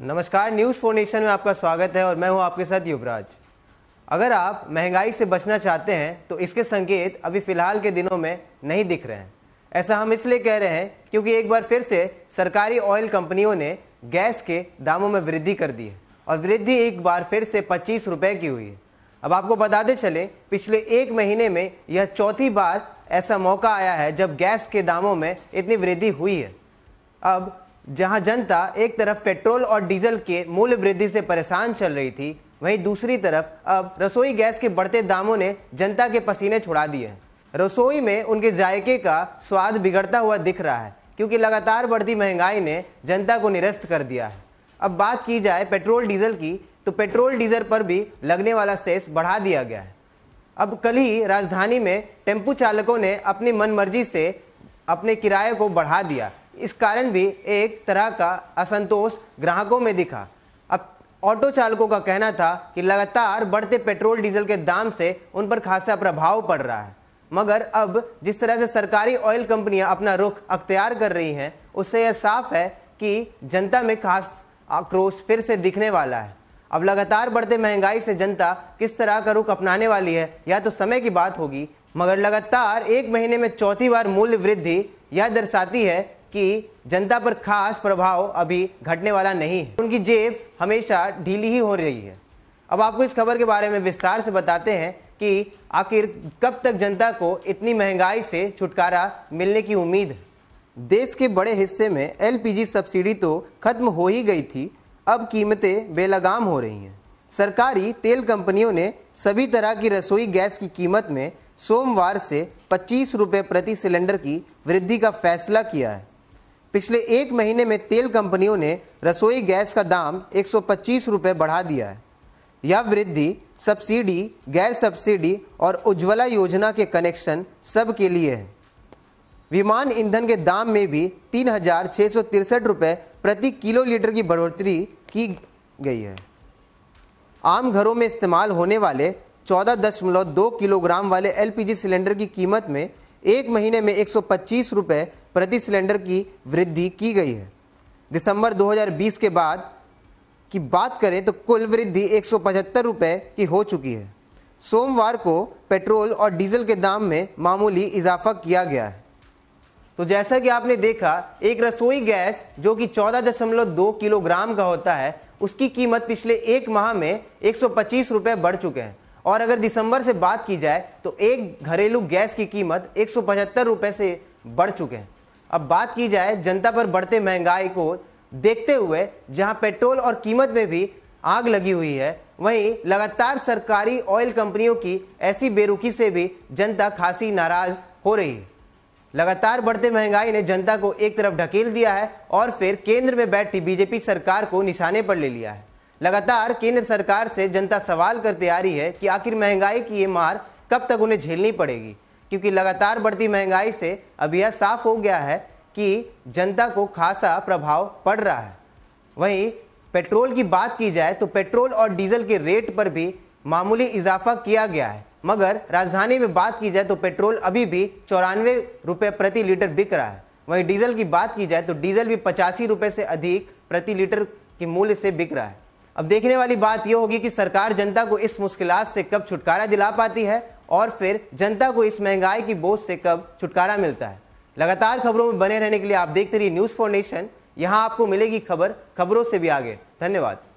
नमस्कार न्यूज़ फोर्नेशन में आपका स्वागत है और मैं हूं आपके साथ युवराज अगर आप महंगाई से बचना चाहते हैं तो इसके संकेत अभी फ़िलहाल के दिनों में नहीं दिख रहे हैं ऐसा हम इसलिए कह रहे हैं क्योंकि एक बार फिर से सरकारी ऑयल कंपनियों ने गैस के दामों में वृद्धि कर दी है और वृद्धि एक बार फिर से पच्चीस रुपये की हुई है अब आपको बताते चले पिछले एक महीने में यह चौथी बार ऐसा मौका आया है जब गैस के दामों में इतनी वृद्धि हुई है अब जहां जनता एक तरफ पेट्रोल और डीजल के मूल्य वृद्धि से परेशान चल रही थी वहीं दूसरी तरफ अब रसोई गैस के बढ़ते दामों ने जनता के पसीने छुड़ा दिए हैं रसोई में उनके जायके का स्वाद बिगड़ता हुआ दिख रहा है क्योंकि लगातार बढ़ती महंगाई ने जनता को निरस्त कर दिया है अब बात की जाए पेट्रोल डीजल की तो पेट्रोल डीजल पर भी लगने वाला सेस बढ़ा दिया गया है अब कल ही राजधानी में टेम्पू चालकों ने अपनी मनमर्जी से अपने किराए को बढ़ा दिया इस कारण भी एक तरह का असंतोष ग्राहकों में दिखा अब ऑटो चालकों का कहना था कि लगातार बढ़ते पेट्रोल डीजल के दाम से उन पर खासा प्रभाव पड़ रहा है मगर अब जिस तरह से सरकारी ऑयल कंपनियां अपना रुख अख्तियार कर रही हैं उससे यह साफ है कि जनता में खास आक्रोश फिर से दिखने वाला है अब लगातार बढ़ते महंगाई से जनता किस तरह का रुख अपनाने वाली है यह तो समय की बात होगी मगर लगातार एक महीने में चौथी बार मूल्य वृद्धि यह दर्शाती है कि जनता पर खास प्रभाव अभी घटने वाला नहीं है उनकी जेब हमेशा ढीली ही हो रही है अब आपको इस खबर के बारे में विस्तार से बताते हैं कि आखिर कब तक जनता को इतनी महंगाई से छुटकारा मिलने की उम्मीद है देश के बड़े हिस्से में एलपीजी सब्सिडी तो खत्म हो ही गई थी अब कीमतें बेलगाम हो रही हैं सरकारी तेल कंपनियों ने सभी तरह की रसोई गैस की कीमत में सोमवार से पच्चीस रुपये प्रति सिलेंडर की वृद्धि का फैसला किया है पिछले एक महीने में तेल कंपनियों ने रसोई गैस का दाम एक सौ बढ़ा दिया है यह वृद्धि सब्सिडी गैर सब्सिडी और उज्ज्वला योजना के कनेक्शन सब के लिए है विमान ईंधन के दाम में भी तीन हजार छः सौ तिरसठ रुपये प्रति किलो लीटर की बढ़ोतरी की गई है आम घरों में इस्तेमाल होने वाले चौदह दशमलव दो किलोग्राम वाले एलपीजी सिलेंडर की कीमत में एक महीने में एक सौ प्रति सिलेंडर की वृद्धि की गई है दिसंबर 2020 के बाद की बात करें तो कुल वृद्धि एक सौ की हो चुकी है सोमवार को पेट्रोल और डीजल के दाम में मामूली इजाफा किया गया है तो जैसा कि आपने देखा एक रसोई गैस जो कि 14.2 किलोग्राम का होता है उसकी कीमत पिछले एक माह में एक सौ बढ़ चुके हैं और अगर दिसंबर से बात की जाए तो एक घरेलू गैस की कीमत एक रुपए से बढ़ चुके हैं अब बात की जाए जनता पर बढ़ते महंगाई को देखते हुए जहां पेट्रोल और कीमत में भी आग लगी हुई है वहीं लगातार सरकारी ऑयल कंपनियों की ऐसी बेरुखी से भी जनता खासी नाराज हो रही है लगातार बढ़ते महंगाई ने जनता को एक तरफ ढकेल दिया है और फिर केंद्र में बैठी बीजेपी सरकार को निशाने पर ले लिया है लगातार केंद्र सरकार से जनता सवाल करते आ रही है कि आखिर महंगाई की ये मार कब तक उन्हें झेलनी पड़ेगी क्योंकि लगातार बढ़ती महंगाई से अब यह साफ हो गया है कि जनता को खासा प्रभाव पड़ रहा है वहीं पेट्रोल की बात की जाए तो पेट्रोल और डीजल के रेट पर भी मामूली इजाफा किया गया है मगर राजधानी में बात की जाए तो पेट्रोल अभी भी चौरानवे रुपये प्रति लीटर बिक रहा है वहीं डीजल की बात की जाए तो डीजल भी पचासी रुपये से अधिक प्रति लीटर के मूल्य से बिक रहा है अब देखने वाली बात यह होगी कि सरकार जनता को इस मुश्किल से कब छुटकारा दिला पाती है और फिर जनता को इस महंगाई की बोझ से कब छुटकारा मिलता है लगातार खबरों में बने रहने के लिए आप देखते रहिए न्यूज़ फॉर नेशन यहाँ आपको मिलेगी खबर खबरों से भी आगे धन्यवाद